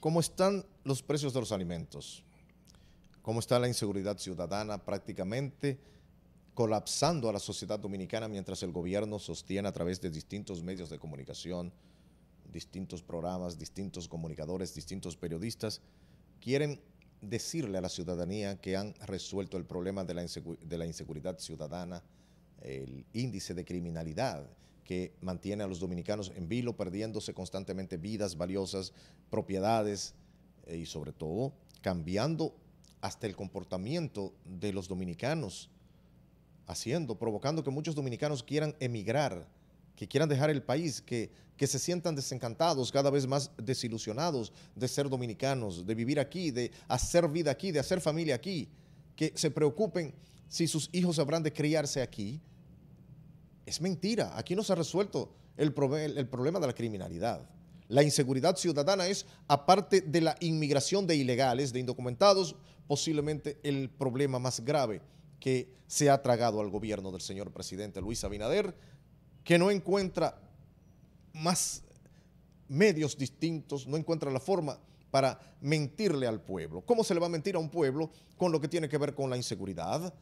¿Cómo están los precios de los alimentos? ¿Cómo está la inseguridad ciudadana prácticamente colapsando a la sociedad dominicana mientras el gobierno sostiene a través de distintos medios de comunicación, distintos programas, distintos comunicadores, distintos periodistas, quieren decirle a la ciudadanía que han resuelto el problema de la, inseguridad ciudadana, el índice de criminalidad, que mantiene a los dominicanos en vilo, perdiéndose constantemente vidas valiosas, propiedades eh, y sobre todo cambiando hasta el comportamiento de los dominicanos, haciendo, provocando que muchos dominicanos quieran emigrar, que quieran dejar el país, que, que se sientan desencantados, cada vez más desilusionados de ser dominicanos, de vivir aquí, de hacer vida aquí, de hacer familia aquí, que se preocupen si sus hijos habrán de criarse aquí, es mentira. Aquí no se ha resuelto el, problema de la criminalidad. La inseguridad ciudadana es, aparte de la inmigración de ilegales, de indocumentados, posiblemente el problema más grave que se ha tragado al gobierno del señor presidente Luis Abinader, que no encuentra más medios distintos, no encuentra la forma para mentirle al pueblo. ¿Cómo se le va a mentir a un pueblo con lo que tiene que ver con la inseguridad?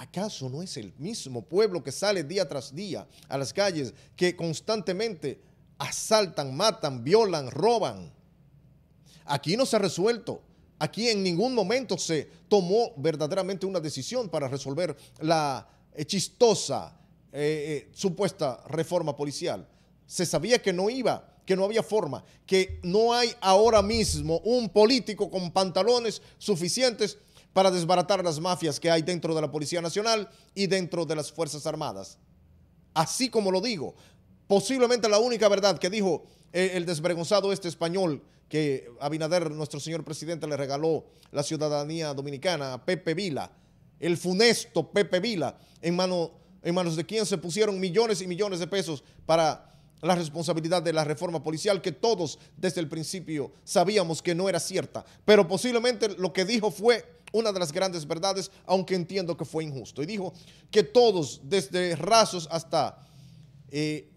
¿Acaso no es el mismo pueblo que sale día tras día a las calles, que constantemente asaltan, matan, violan, roban? Aquí no se ha resuelto. Aquí en ningún momento se tomó verdaderamente una decisión para resolver la eh, chistosa eh, eh, supuesta reforma policial. Se sabía que no iba que no había forma, que no hay ahora mismo un político con pantalones suficientes para desbaratar las mafias que hay dentro de la Policía Nacional y dentro de las Fuerzas Armadas. Así como lo digo, posiblemente la única verdad que dijo eh, el desvergonzado este español que Abinader, nuestro señor presidente, le regaló la ciudadanía dominicana a Pepe Vila, el funesto Pepe Vila, en, en manos de quien se pusieron millones y millones de pesos para la responsabilidad de la reforma policial que todos desde el principio sabíamos que no era cierta, pero posiblemente lo que dijo fue una de las grandes verdades, aunque entiendo que fue injusto. Y dijo que todos, desde razos hasta, eh,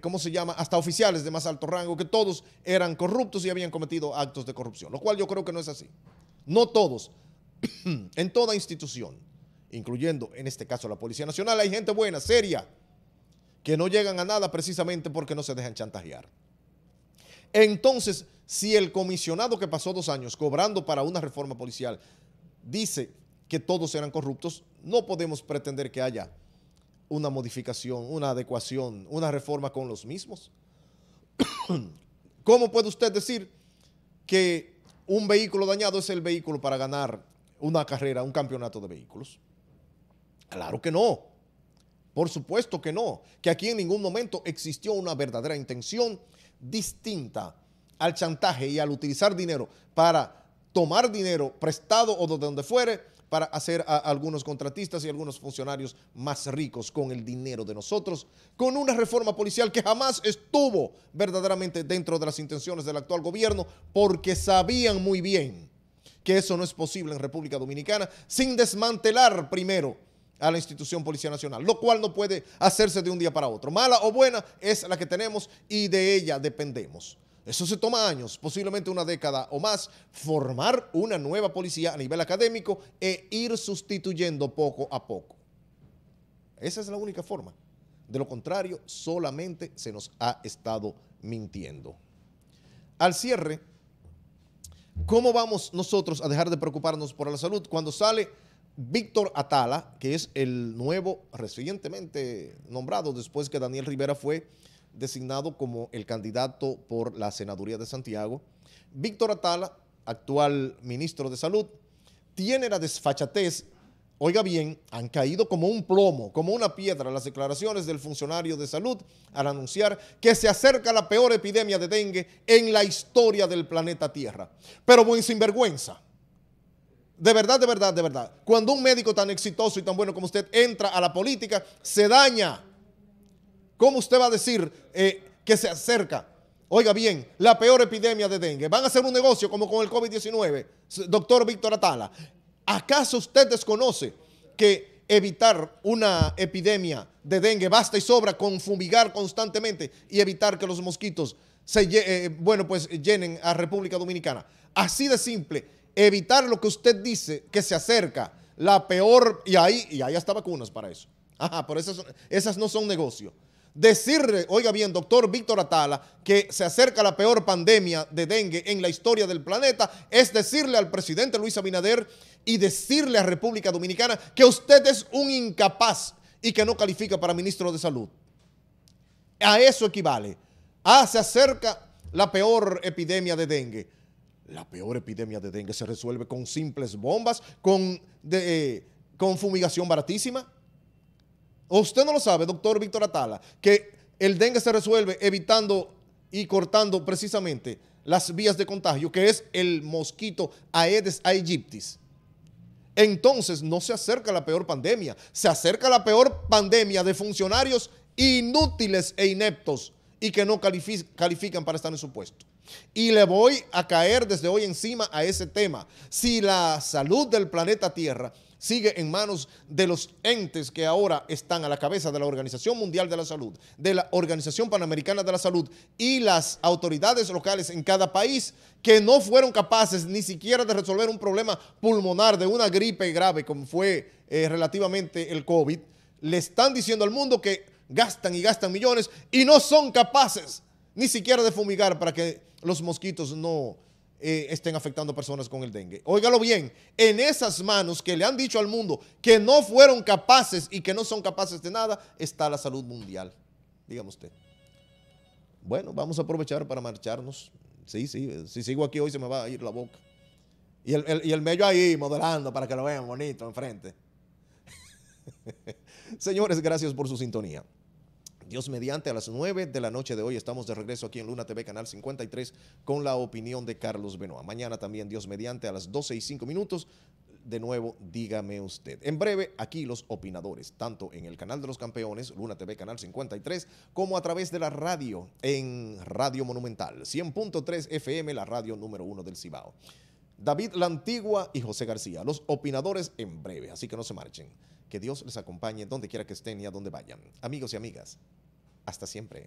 ¿cómo se llama?, hasta oficiales de más alto rango, que todos eran corruptos y habían cometido actos de corrupción, lo cual yo creo que no es así. No todos, en toda institución, incluyendo en este caso la Policía Nacional, hay gente buena, seria, que no llegan a nada precisamente porque no se dejan chantajear. Entonces, si el comisionado que pasó dos años cobrando para una reforma policial dice que todos eran corruptos, no podemos pretender que haya una modificación, una adecuación, una reforma con los mismos. ¿Cómo puede usted decir que un vehículo dañado es el vehículo para ganar una carrera, un campeonato de vehículos? Claro que no. Por supuesto que no. Que aquí en ningún momento existió una verdadera intención distinta al chantaje y al utilizar dinero para tomar dinero prestado o de donde fuere para hacer a algunos contratistas y algunos funcionarios más ricos con el dinero de nosotros, con una reforma policial que jamás estuvo verdaderamente dentro de las intenciones del actual gobierno, porque sabían muy bien que eso no es posible en República Dominicana sin desmantelar primero a la institución Policía Nacional, lo cual no puede hacerse de un día para otro. Mala o buena es la que tenemos y de ella dependemos. Eso se toma años, posiblemente una década o más, formar una nueva policía a nivel académico e ir sustituyendo poco a poco. Esa es la única forma. De lo contrario, solamente se nos ha estado mintiendo. Al cierre, ¿cómo vamos nosotros a dejar de preocuparnos por la salud cuando sale Víctor Atala, que es el nuevo recientemente nombrado después que Daniel Rivera fue designado como el candidato por la Senaduría de Santiago. Víctor Atala, actual ministro de Salud, tiene la desfachatez Oiga bien, han caído como un plomo, como una piedra las declaraciones del funcionario de salud al anunciar que se acerca la peor epidemia de dengue en la historia del planeta Tierra. Pero buen sinvergüenza. De verdad, de verdad, de verdad. Cuando un médico tan exitoso y tan bueno como usted entra a la política, se daña ¿Cómo usted va a decir eh, que se acerca? Oiga bien, la peor epidemia de dengue. Van a hacer un negocio como con el COVID-19, doctor Víctor Atala. ¿Acaso usted desconoce que evitar una epidemia de dengue basta y sobra con fumigar constantemente y evitar que los mosquitos se, eh, bueno, pues llenen a República Dominicana? Así de simple, evitar lo que usted dice que se acerca, la peor, y ahí, y ahí hasta vacunas para eso. Ajá, pero esas, esas no son negocios decirle, oiga bien, doctor Víctor Atala, que se acerca la peor pandemia de dengue en la historia del planeta, es decirle al presidente Luis Abinader y decirle a República Dominicana que usted es un incapaz y que no califica para ministro de salud. A eso equivale. Ah, se acerca la peor epidemia de dengue. La peor epidemia de dengue se resuelve con simples bombas, con, de, eh, con fumigación baratísima usted no lo sabe, doctor Víctor Atala, que el dengue se resuelve evitando y cortando precisamente las vías de contagio, que es el mosquito Aedes aegyptis. Entonces no se acerca la peor pandemia, se acerca la peor pandemia de funcionarios inútiles e ineptos y que no califican para estar en su puesto. Y le voy a caer desde hoy encima a ese tema. Si la salud del planeta Tierra sigue en manos de los entes que ahora están a la cabeza de la Organización Mundial de la Salud, de la Organización Panamericana de la Salud y las autoridades locales en cada país que no fueron capaces ni siquiera de resolver un problema pulmonar de una gripe grave como fue eh, relativamente el COVID, le están diciendo al mundo que gastan y gastan millones y no son capaces ni siquiera de fumigar para que los mosquitos no eh, estén afectando a personas con el dengue. Óigalo bien, en esas manos que le han dicho al mundo que no fueron capaces y que no son capaces de nada, está la salud mundial. Dígame usted. Bueno, vamos a aprovechar para marcharnos. Sí, sí, eh, si sigo aquí hoy se me va a ir la boca. Y y el medio ahí modelando para que lo vean bonito enfrente. Señores, gracias por su sintonía. Dios mediante a las 9 de la noche de hoy estamos de regreso aquí en Luna TV Canal 53 con la opinión de Carlos Benoa. Mañana también Dios mediante a las 12 y 5 minutos. De nuevo, dígame usted. En breve, aquí los opinadores, tanto en el canal de los campeones, Luna TV Canal 53, como a través de la radio en Radio Monumental, 100.3 FM, la radio número uno del Cibao. David La Antigua y José García, los opinadores en breve, así que no se marchen. Que Dios les acompañe donde quiera que estén y a donde vayan. Amigos y amigas, hasta siempre.